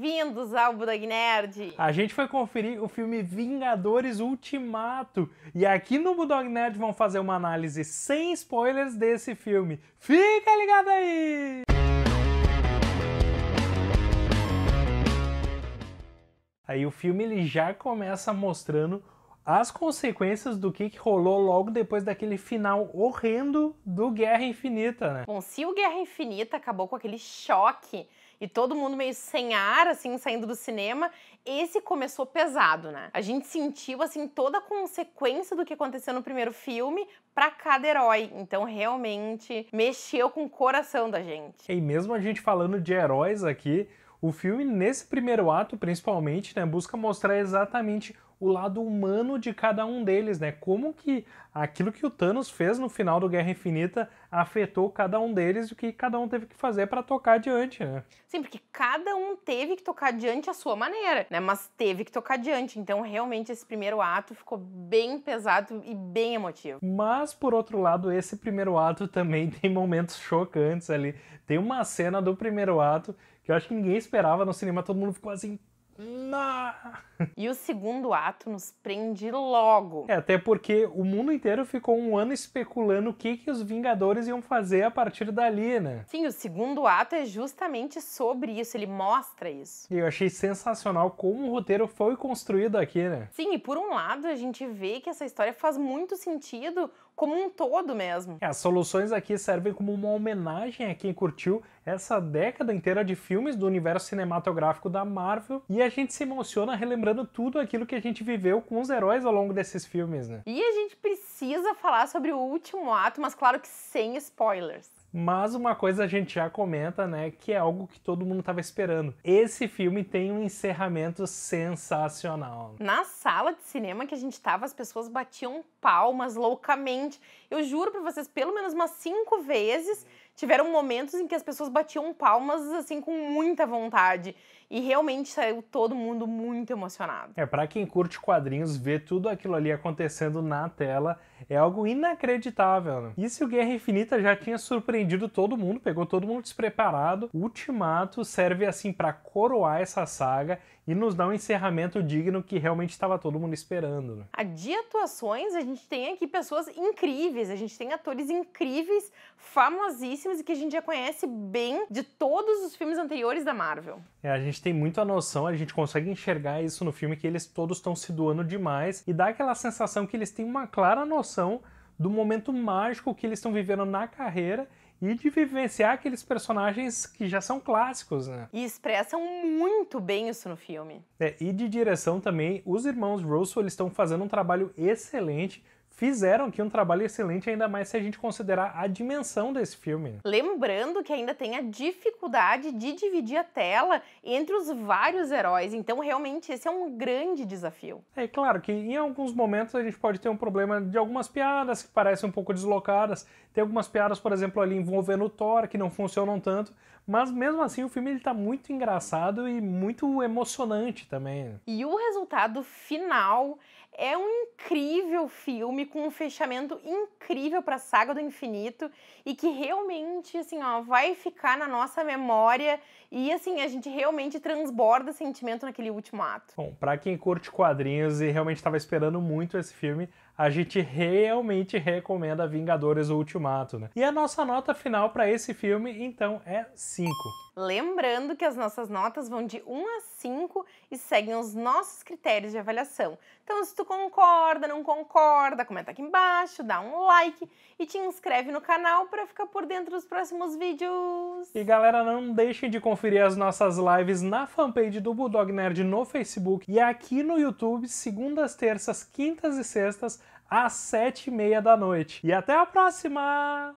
Bem-vindos ao Budog Nerd! A gente foi conferir o filme Vingadores Ultimato e aqui no Budog Nerd vão fazer uma análise sem spoilers desse filme. Fica ligado aí! Aí o filme ele já começa mostrando as consequências do que, que rolou logo depois daquele final horrendo do Guerra Infinita, né? Bom, se o Guerra Infinita acabou com aquele choque e todo mundo meio sem ar, assim, saindo do cinema, esse começou pesado, né? A gente sentiu, assim, toda a consequência do que aconteceu no primeiro filme para cada herói. Então, realmente, mexeu com o coração da gente. E mesmo a gente falando de heróis aqui, o filme, nesse primeiro ato, principalmente, né, busca mostrar exatamente o lado humano de cada um deles, né? Como que aquilo que o Thanos fez no final do Guerra Infinita afetou cada um deles e o que cada um teve que fazer para tocar adiante, né? Sim, porque cada um teve que tocar adiante à sua maneira, né? Mas teve que tocar adiante. Então, realmente, esse primeiro ato ficou bem pesado e bem emotivo. Mas, por outro lado, esse primeiro ato também tem momentos chocantes ali. Tem uma cena do primeiro ato que eu acho que ninguém esperava no cinema, todo mundo ficou assim, e o segundo ato nos prende logo. É, até porque o mundo inteiro ficou um ano especulando o que, que os Vingadores iam fazer a partir dali, né? Sim, o segundo ato é justamente sobre isso, ele mostra isso. E eu achei sensacional como o roteiro foi construído aqui, né? Sim, e por um lado a gente vê que essa história faz muito sentido como um todo mesmo. É, as soluções aqui servem como uma homenagem a quem curtiu essa década inteira de filmes do universo cinematográfico da Marvel e a gente se emociona relembrando tudo aquilo que a gente viveu com os heróis ao longo desses filmes, né? E a gente precisa falar sobre o último ato, mas claro que sem spoilers. Mas uma coisa a gente já comenta, né, que é algo que todo mundo estava esperando. Esse filme tem um encerramento sensacional. Na sala de cinema que a gente estava, as pessoas batiam palmas loucamente. Eu juro para vocês, pelo menos umas cinco vezes tiveram momentos em que as pessoas batiam palmas assim com muita vontade e realmente saiu todo mundo muito emocionado. É para quem curte quadrinhos ver tudo aquilo ali acontecendo na tela é algo inacreditável. Né? E se o Guerra Infinita já tinha surpreendido todo mundo, pegou todo mundo despreparado, Ultimato serve assim para coroar essa saga e nos dá um encerramento digno que realmente estava todo mundo esperando. Né? A de atuações, a gente tem aqui pessoas incríveis, a gente tem atores incríveis, famosíssimos e que a gente já conhece bem de todos os filmes anteriores da Marvel. É, a gente tem muito a noção, a gente consegue enxergar isso no filme que eles todos estão se doando demais e dá aquela sensação que eles têm uma clara noção do momento mágico que eles estão vivendo na carreira e de vivenciar aqueles personagens que já são clássicos, né? E expressam muito bem isso no filme. É, e de direção também, os irmãos Russo estão fazendo um trabalho excelente fizeram aqui um trabalho excelente, ainda mais se a gente considerar a dimensão desse filme. Lembrando que ainda tem a dificuldade de dividir a tela entre os vários heróis, então realmente esse é um grande desafio. É claro que em alguns momentos a gente pode ter um problema de algumas piadas que parecem um pouco deslocadas, tem algumas piadas, por exemplo, ali envolvendo o Thor que não funcionam tanto, mas mesmo assim o filme ele tá muito engraçado e muito emocionante também. E o resultado final é um incrível filme com um fechamento incrível para a saga do infinito e que realmente assim, ó, vai ficar na nossa memória e assim, a gente realmente transborda sentimento naquele último ato. Bom, para quem curte quadrinhos e realmente estava esperando muito esse filme, a gente realmente recomenda Vingadores Ultimato, né? E a nossa nota final para esse filme, então, é 5. Lembrando que as nossas notas vão de 1 a 5 e seguem os nossos critérios de avaliação. Então, se tu concorda, não concorda, comenta aqui embaixo, dá um like e te inscreve no canal para ficar por dentro dos próximos vídeos. E galera, não deixem de conferir as nossas lives na fanpage do Bulldog Nerd no Facebook e aqui no YouTube, segundas, terças, quintas e sextas às 7 e meia da noite. E até a próxima!